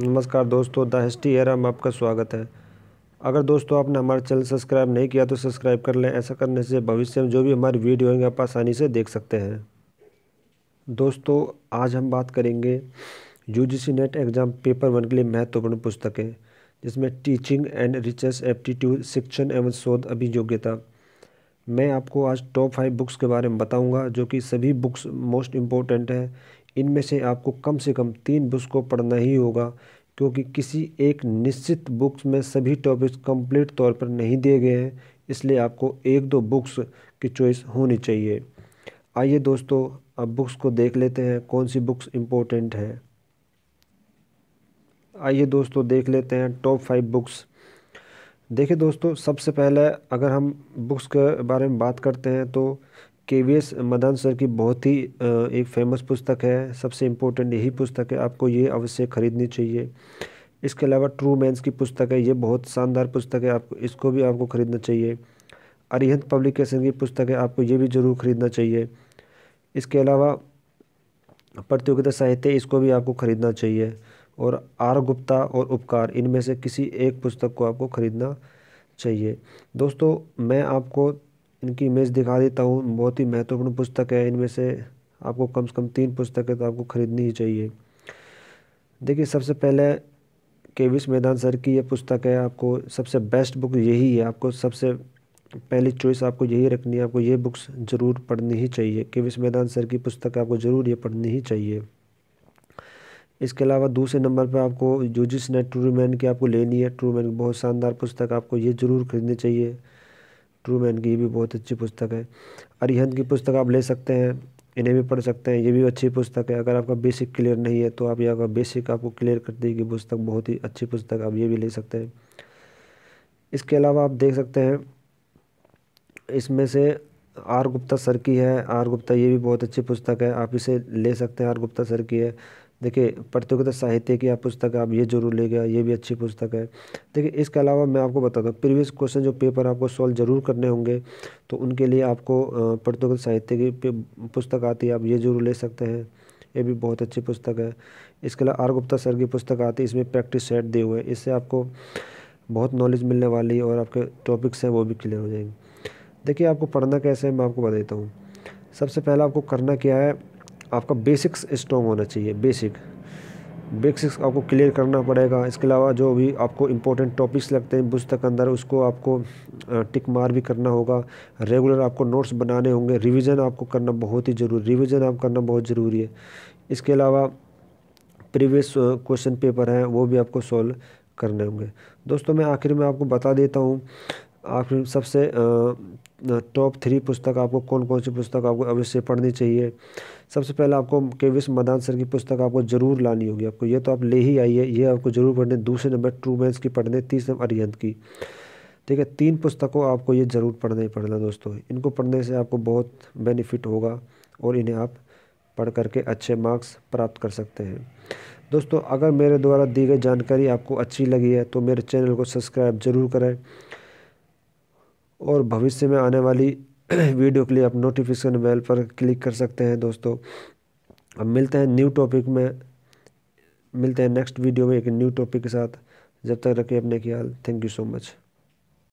नमस्कार दोस्तों the history era में आपका स्वागत है अगर दोस्तों आपने हमारा चैनल सब्सक्राइब नहीं किया तो सब्सक्राइब कर लें ऐसा करने से भविष्य में जो भी हमारी वीडियो होंगे आप आसानी से देख सकते हैं दोस्तों आज हम बात करेंगे UGC NET exam paper one के लिए महत्वपूर्ण पुस्तकें जिसमें टीचिंग एंड रिचर्स एप्टीट्यूड शिक्षण एवं शोध अभियोग्यता मैं आपको आज टॉप फाइव बुक्स के बारे में बताऊंगा जो कि सभी बुक्स मोस्ट इम्पोर्टेंट है इनमें से आपको कम से कम तीन बुक्स को पढ़ना ही होगा क्योंकि किसी एक निश्चित बुक्स में सभी टॉपिक्स कंप्लीट तौर पर नहीं दिए गए हैं इसलिए आपको एक दो बुक्स की चॉइस होनी चाहिए आइए दोस्तों अब बुक्स को देख लेते हैं कौन सी बुक्स इम्पोर्टेंट है आइए दोस्तों देख लेते हैं टॉप फाइव बुक्स देखिए दोस्तों सबसे पहले अगर हम बुक्स के बारे में बात करते हैं तो के वी एस मदान सर की बहुत ही एक फेमस पुस्तक है सबसे इम्पोर्टेंट यही पुस्तक है आपको ये अवश्य खरीदनी चाहिए इसके अलावा ट्रू मैंस की पुस्तक है ये बहुत शानदार पुस्तक है आप इसको भी आपको ख़रीदना चाहिए अरिहंत पब्लिकेशन की पुस्तक है आपको ये भी ज़रूर ख़रीदना चाहिए इसके अलावा प्रतियोगिता साहित्य इसको भी आपको ख़रीदना चाहिए और आर गुप्ता और उपकार इनमें से किसी एक पुस्तक को आपको ख़रीदना चाहिए दोस्तों मैं आपको इनकी इमेज दिखा देता हूँ बहुत ही महत्वपूर्ण पुस्तक है इनमें से आपको कम से कम तीन पुस्तकें तो आपको ख़रीदनी ही चाहिए देखिए सबसे पहले केविस मैदान सर की यह पुस्तक है आपको सबसे बेस्ट बुक यही है आपको सबसे पहली चॉइस आपको यही रखनी है आपको ये बुक्स ज़रूर पढ़नी ही चाहिए केविस मैदान सर की पुस्तक आपको ज़रूर ये पढ़नी ही चाहिए इसके अलावा दूसरे नंबर पर आपको यूजिस ने ट्रूमैन की आपको लेनी है ट्रूमैन की बहुत शानदार पुस्तक आपको ये ज़रूर खरीदनी चाहिए ट्रूमैन की ये भी बहुत अच्छी पुस्तक है अरिहंत की पुस्तक आप ले सकते हैं इन्हें भी पढ़ सकते हैं ये भी अच्छी पुस्तक है अगर आपका बेसिक क्लियर नहीं है तो आप यहाँ का बेसिक आपको क्लियर कर देगी पुस्तक बहुत ही अच्छी पुस्तक आप ये भी ले सकते हैं इसके अलावा आप देख सकते हैं इसमें से आर गुप्ता सर की है आर गुप्ता ये भी बहुत अच्छी पुस्तक है आप इसे ले सकते हैं आर गुप्ता सर की है देखिए प्रतियोगिता साहित्य की आप पुस्तक आप ये जरूर ले गया ये भी अच्छी पुस्तक है देखिए इसके अलावा मैं आपको बताता हूँ प्रीवियस क्वेश्चन जो पेपर आपको सॉल्व जरूर करने होंगे तो उनके लिए आपको प्रतियोगिता साहित्य की पुस्तक आती है आप ये जरूर ले सकते हैं ये भी बहुत अच्छी पुस्तक है इसके अलावा आर गुप्ता सर की पुस्तक आती है इसमें प्रैक्टिस सेट दिए हुए इससे आपको बहुत नॉलेज मिलने वाली है और आपके टॉपिक्स हैं वो भी क्लियर हो जाएंगे देखिए आपको पढ़ना कैसे है मैं आपको बता देता हूँ सबसे पहला आपको करना क्या है आपका बेसिक्स स्ट्रॉन्ग होना चाहिए बेसिक बेसिक्स आपको क्लियर करना पड़ेगा इसके अलावा जो भी आपको इम्पोर्टेंट टॉपिक्स लगते हैं पुस्तक तक अंदर उसको आपको टिक मार भी करना होगा रेगुलर आपको नोट्स बनाने होंगे रिवीजन आपको करना बहुत ही ज़रूरी रिवीजन आप करना बहुत ज़रूरी है इसके अलावा प्रीवियस क्वेश्चन पेपर हैं वो भी आपको सॉल्व करने होंगे दोस्तों मैं आखिर में आपको बता देता हूँ आखिर सबसे टॉप थ्री पुस्तक आपको कौन कौन सी पुस्तक आपको अवश्य पढ़नी चाहिए सबसे पहले आपको के मदान सर की पुस्तक आपको ज़रूर लानी होगी आपको ये तो आप ले ही आइए ये आपको ज़रूर पढ़ने दूसरे नंबर ट्रूमैन्स की पढ़ने तीसरे नंबर अरियंत की ठीक है तीन पुस्तकों आपको ये ज़रूर पढ़ना ही पढ़ना दोस्तों इनको पढ़ने से आपको बहुत बेनिफिट होगा और इन्हें आप पढ़ करके अच्छे मार्क्स प्राप्त कर सकते हैं दोस्तों अगर मेरे द्वारा दी गई जानकारी आपको अच्छी लगी है तो मेरे चैनल को सब्सक्राइब ज़रूर करें और भविष्य में आने वाली वीडियो के लिए आप नोटिफिकेशन बेल पर क्लिक कर सकते हैं दोस्तों अब मिलते हैं न्यू टॉपिक में मिलते हैं नेक्स्ट वीडियो में एक न्यू टॉपिक के साथ जब तक रखिए अपने ख्याल थैंक यू सो मच